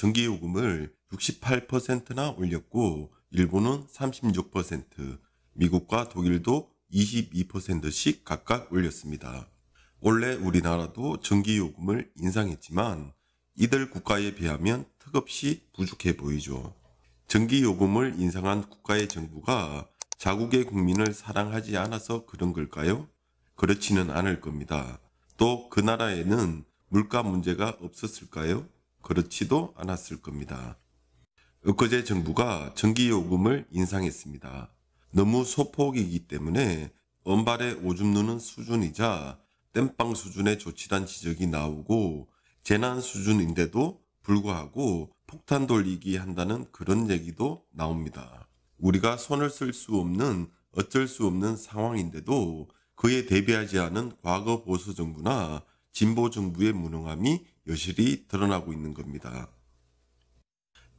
전기요금을 68%나 올렸고 일본은 36%, 미국과 독일도 22%씩 각각 올렸습니다. 원래 우리나라도 전기요금을 인상했지만 이들 국가에 비하면 턱없이 부족해 보이죠. 전기요금을 인상한 국가의 정부가 자국의 국민을 사랑하지 않아서 그런 걸까요? 그렇지는 않을 겁니다. 또 그 나라에는 물가 문제가 없었을까요? 그렇지도 않았을 겁니다. 엊그제 정부가 전기요금을 인상했습니다. 너무 소폭이기 때문에 언발에 오줌 누는 수준이자 땜빵 수준의 조치단 지적이 나오고 재난 수준인데도 불구하고 폭탄 돌리기 한다는 그런 얘기도 나옵니다. 우리가 손을 쓸 수 없는 어쩔 수 없는 상황인데도 그에 대비하지 않은 과거 보수 정부나 진보 정부의 무능함이 여실히 드러나고 있는 겁니다.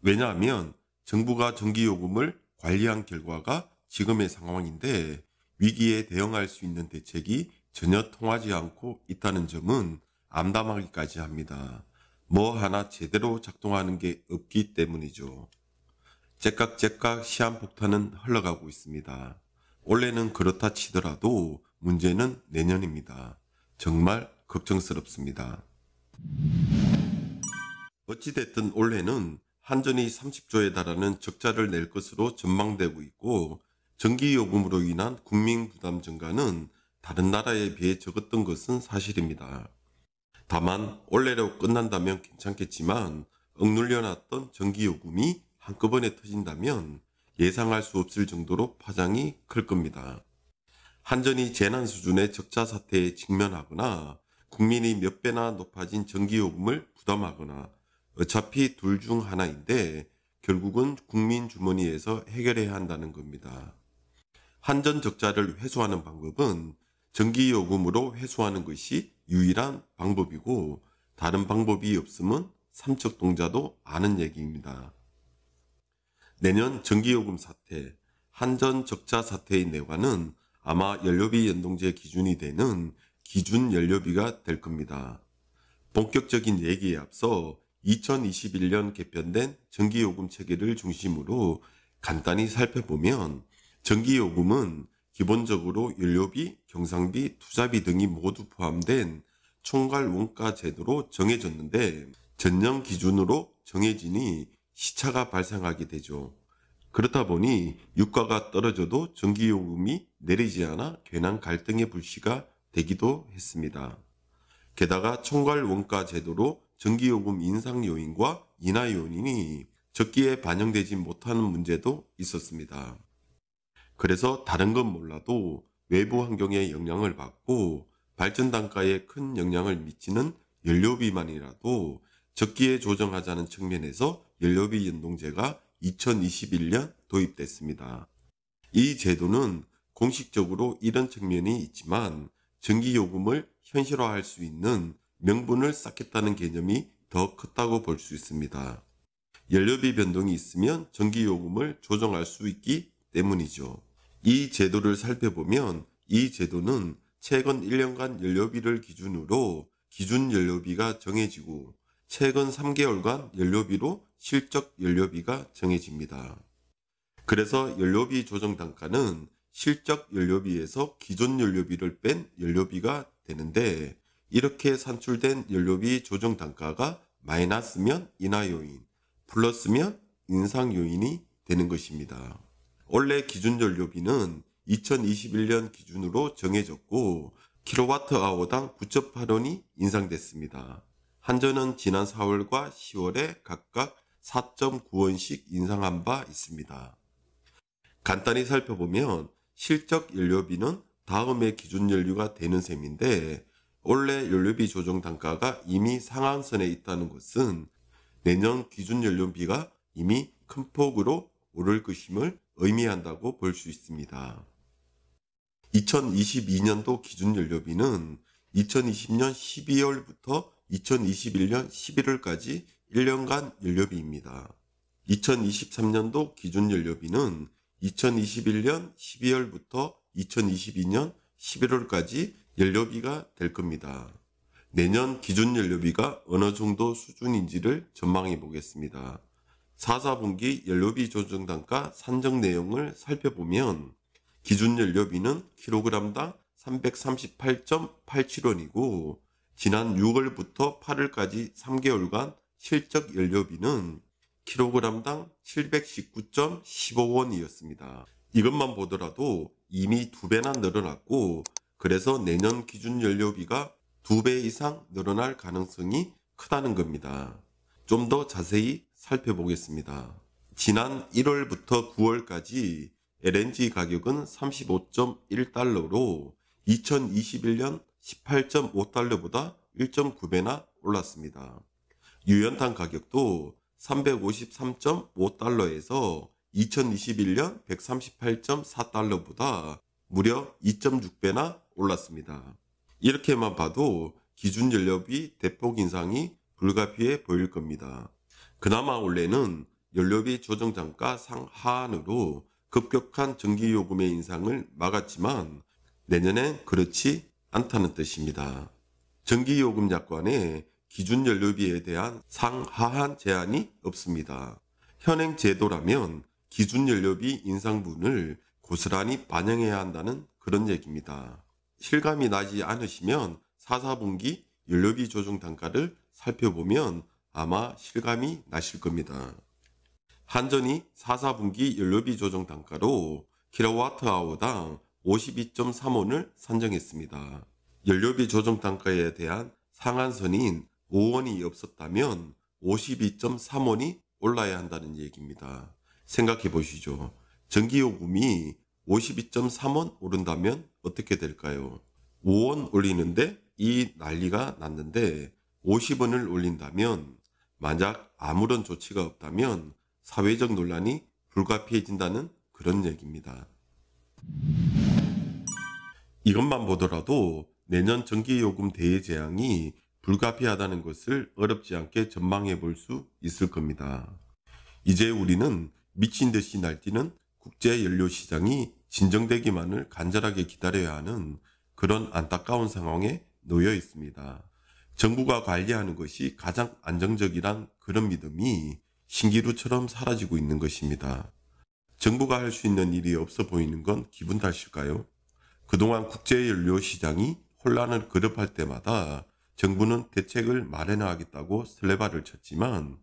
왜냐하면 정부가 전기요금을 관리한 결과가 지금의 상황인데 위기에 대응할 수 있는 대책이 전혀 통하지 않고 있다는 점은 암담하기까지 합니다. 뭐 하나 제대로 작동하는 게 없기 때문이죠. 째깍째깍 시한폭탄은 흘러가고 있습니다. 올래는 그렇다 치더라도 문제는 내년입니다. 정말 걱정스럽습니다. 어찌됐든 올해는 한전이 30조에 달하는 적자를 낼 것으로 전망되고 있고 전기요금으로 인한 국민 부담 증가는 다른 나라에 비해 적었던 것은 사실입니다. 다만 올해로 끝난다면 괜찮겠지만 억눌려놨던 전기요금이 한꺼번에 터진다면 예상할 수 없을 정도로 파장이 클 겁니다. 한전이 재난 수준의 적자 사태에 직면하거나 국민이 몇 배나 높아진 전기요금을 부담하거나 어차피 둘 중 하나인데 결국은 국민 주머니에서 해결해야 한다는 겁니다. 한전 적자를 회수하는 방법은 전기요금으로 회수하는 것이 유일한 방법이고 다른 방법이 없으면 삼척동자도 아는 얘기입니다. 내년 전기요금 사태, 한전 적자 사태의 내관은 아마 연료비 연동제 기준이 되는 기준 연료비가 될 겁니다. 본격적인 얘기에 앞서 2021년 개편된 전기요금 체계를 중심으로 간단히 살펴보면 전기요금은 기본적으로 연료비, 경상비, 투자비 등이 모두 포함된 총괄 원가 제도로 정해졌는데 전년 기준으로 정해지니 시차가 발생하게 되죠. 그렇다 보니 유가가 떨어져도 전기요금이 내리지 않아 괜한 갈등의 불씨가 되기도 했습니다. 게다가 총괄 원가 제도로 전기요금 인상 요인과 인하 요인이 적기에 반영되지 못하는 문제도 있었습니다. 그래서 다른 건 몰라도 외부 환경에 영향을 받고 발전 단가에 큰 영향을 미치는 연료비만이라도 적기에 조정하자는 측면에서 연료비 연동제가 2021년 도입됐습니다. 이 제도는 공식적으로 이런 측면이 있지만 전기요금을 현실화할 수 있는 명분을 쌓겠다는 개념이 더 컸다고 볼 수 있습니다. 연료비 변동이 있으면 전기요금을 조정할 수 있기 때문이죠. 이 제도를 살펴보면 이 제도는 최근 1년간 연료비를 기준으로 기준 연료비가 정해지고 최근 3개월간 연료비로 실적 연료비가 정해집니다. 그래서 연료비 조정 단가는 실적 연료비에서 기존 연료비를 뺀 연료비가 되는데 이렇게 산출된 연료비 조정 단가가 마이너스면 인하 요인, 플러스면 인상 요인이 되는 것입니다. 원래 기준 연료비는 2021년 기준으로 정해졌고 킬로와트아워당 9.8원이 인상됐습니다. 한전은 지난 4월과 10월에 각각 4.9원씩 인상한 바 있습니다. 간단히 살펴보면 실적 연료비는 다음에 기준 연료가 되는 셈인데 원래 연료비 조정 단가가 이미 상한선에 있다는 것은 내년 기준 연료비가 이미 큰 폭으로 오를 것임을 의미한다고 볼 수 있습니다. 2022년도 기준 연료비는 2020년 12월부터 2021년 11월까지 1년간 연료비입니다. 2023년도 기준 연료비는 2021년 12월부터 2022년 11월까지 연료비가 될 겁니다. 내년 기준 연료비가 어느 정도 수준인지를 전망해 보겠습니다. 4, 4분기 연료비 조정 단가 산정 내용을 살펴보면 기준 연료비는 킬로그램당 338.87원이고 지난 6월부터 8월까지 3개월간 실적 연료비는 kg당 719.15원이었습니다. 이것만 보더라도 이미 두 배나 늘어났고 그래서 내년 기준 연료비가 두 배 이상 늘어날 가능성이 크다는 겁니다. 좀 더 자세히 살펴보겠습니다. 지난 1월부터 9월까지 LNG 가격은 35.1달러로 2021년 18.5달러보다 1.9배나 올랐습니다. 유연탄 가격도 353.5달러에서 2021년 138.4달러보다 무려 2.6배나 올랐습니다. 이렇게만 봐도 기준 연료비 대폭 인상이 불가피해 보일 겁니다. 그나마 원래는 연료비 조정 장가 상하한으로 급격한 전기요금의 인상을 막았지만 내년엔 그렇지 않다는 뜻입니다. 전기요금 약관에 기준 연료비에 대한 상하한 제한이 없습니다. 현행 제도라면 기준 연료비 인상분을 고스란히 반영해야 한다는 그런 얘기입니다. 실감이 나지 않으시면 4 4분기 연료비 조정 단가를 살펴보면 아마 실감이 나실 겁니다. 한전이 4 4분기 연료비 조정 단가로 킬로와트아워당 52.3원을 산정했습니다. 연료비 조정 단가에 대한 상한선인 5원이 없었다면 52.3원이 올라야 한다는 얘기입니다. 생각해 보시죠. 전기요금이 52.3원 오른다면 어떻게 될까요? 5원 올리는데 이 난리가 났는데 50원을 올린다면 만약 아무런 조치가 없다면 사회적 논란이 불가피해진다는 그런 얘기입니다. 이것만 보더라도 내년 전기요금 대제한이 불가피하다는 것을 어렵지 않게 전망해 볼 수 있을 겁니다. 이제 우리는 미친 듯이 날뛰는 국제 연료 시장이 진정되기만을 간절하게 기다려야 하는 그런 안타까운 상황에 놓여 있습니다. 정부가 관리하는 것이 가장 안정적이란 그런 믿음이 신기루처럼 사라지고 있는 것입니다. 정부가 할 수 있는 일이 없어 보이는 건 기분 탓일까요? 그동안 국제연료 시장이 혼란을 거듭할 때마다 정부는 대책을 마련하겠다고 슬레바를 쳤지만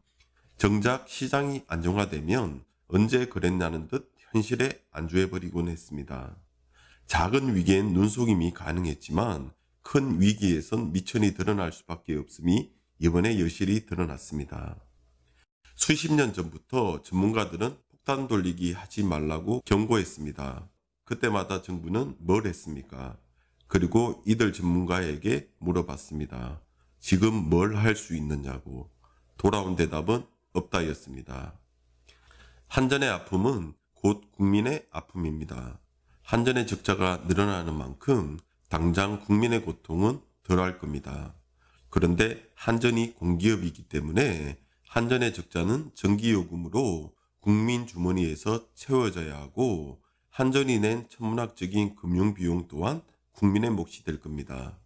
정작 시장이 안정화되면 언제 그랬냐는 듯 현실에 안주해버리곤 했습니다. 작은 위기엔 눈속임이 가능했지만 큰 위기에선 미천이 드러날 수밖에 없음이 이번에 여실히 드러났습니다. 수십 년 전부터 전문가들은 폭탄 돌리기 하지 말라고 경고했습니다. 그때마다 정부는 뭘 했습니까? 그리고 이들 전문가에게 물어봤습니다. 지금 뭘 할 수 있느냐고 돌아온 대답은 없다였습니다. 한전의 아픔은 곧 국민의 아픔입니다. 한전의 적자가 늘어나는 만큼 당장 국민의 고통은 덜할 겁니다. 그런데 한전이 공기업이기 때문에 한전의 적자는 전기요금으로 국민 주머니에서 채워져야 하고 한전이 낸 천문학적인 금융비용 또한 국민의 몫이 될 겁니다.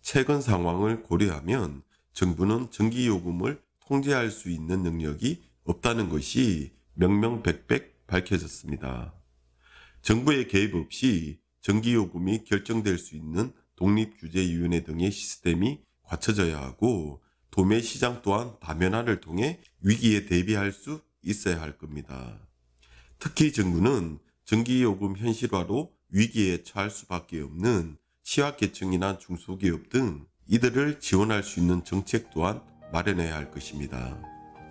최근 상황을 고려하면 정부는 전기요금을 통제할 수 있는 능력이 없다는 것이 명명백백 밝혀졌습니다. 정부의 개입 없이 전기요금이 결정될 수 있는 독립규제위원회 등의 시스템이 갖춰져야 하고 도매시장 또한 다면화를 통해 위기에 대비할 수 있어야 할 겁니다. 특히 정부는 전기요금 현실화로 위기에 처할 수밖에 없는 취약계층이나 중소기업 등 이들을 지원할 수 있는 정책 또한 마련해야 할 것입니다.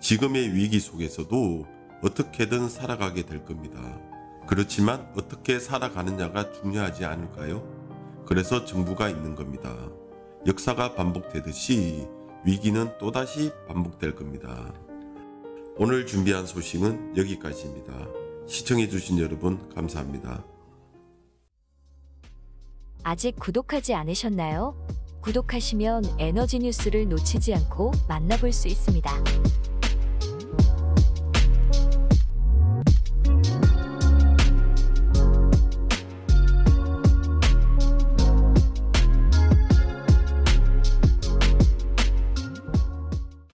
지금의 위기 속에서도 어떻게든 살아가게 될 겁니다. 그렇지만 어떻게 살아가느냐가 중요하지 않을까요? 그래서 정부가 있는 겁니다. 역사가 반복되듯이 위기는 또다시 반복될 겁니다. 오늘 준비한 소식은 여기까지입니다. 시청해주신 여러분 감사합니다. 아직 구독하지 않으셨나요? 구독하시면 에너지 뉴스를 놓치지 않고 만나볼 수 있습니다.